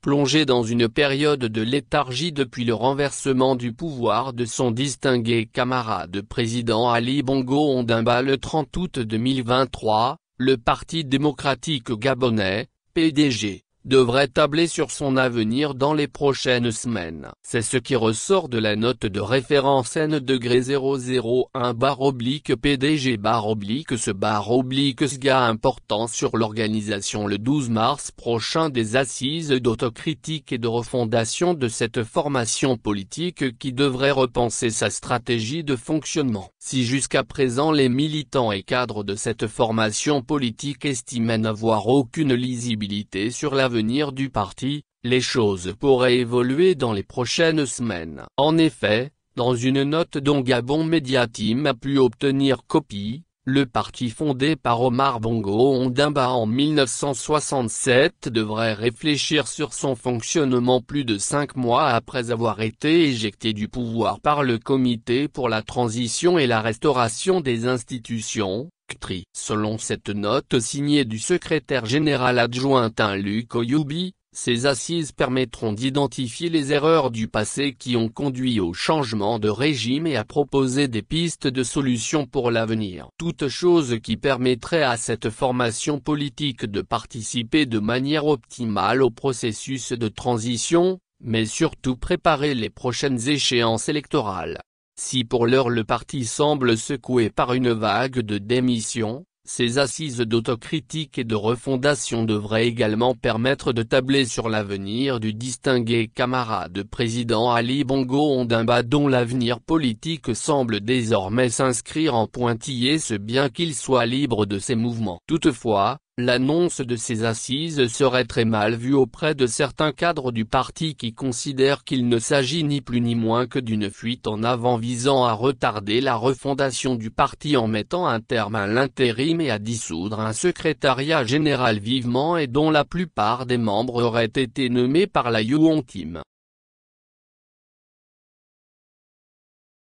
plongé dans une période de léthargie depuis le renversement du pouvoir de son distingué camarade président Ali Bongo Ondimba le 30 août 2023, le Parti démocratique gabonais, PDG, devrait tabler sur son avenir dans les prochaines semaines. C'est ce qui ressort de la note de référence N-001-PDG-SGA ce oblique important sur l'organisation le 12 mars prochain des assises d'autocritique et de refondation de cette formation politique qui devrait repenser sa stratégie de fonctionnement. Si jusqu'à présent les militants et cadres de cette formation politique estimaient n'avoir aucune lisibilité sur la du parti, les choses pourraient évoluer dans les prochaines semaines. En effet, dans une note dont Gabon Media Team a pu obtenir copie, le parti fondé par Omar Bongo Ondimba en 1967 devrait réfléchir sur son fonctionnement plus de cinq mois après avoir été éjecté du pouvoir par le Comité pour la transition et la restauration des institutions, Selon cette note signée du secrétaire général adjoint Luc Oyubi, ces assises permettront d'identifier les erreurs du passé qui ont conduit au changement de régime et à proposer des pistes de solutions pour l'avenir. Toute chose qui permettrait à cette formation politique de participer de manière optimale au processus de transition, mais surtout préparer les prochaines échéances électorales. Si pour l'heure le parti semble secoué par une vague de démission, ces assises d'autocritique et de refondation devraient également permettre de tabler sur l'avenir du distingué camarade président Ali Bongo Ondimba dont l'avenir politique semble désormais s'inscrire en pointillé ce bien qu'il soit libre de ses mouvements. Toutefois, L'annonce de ces assises serait très mal vue auprès de certains cadres du parti qui considèrent qu'il ne s'agit ni plus ni moins que d'une fuite en avant visant à retarder la refondation du parti en mettant un terme à l'intérim et à dissoudre un secrétariat général vivement et dont la plupart des membres auraient été nommés par la Yuon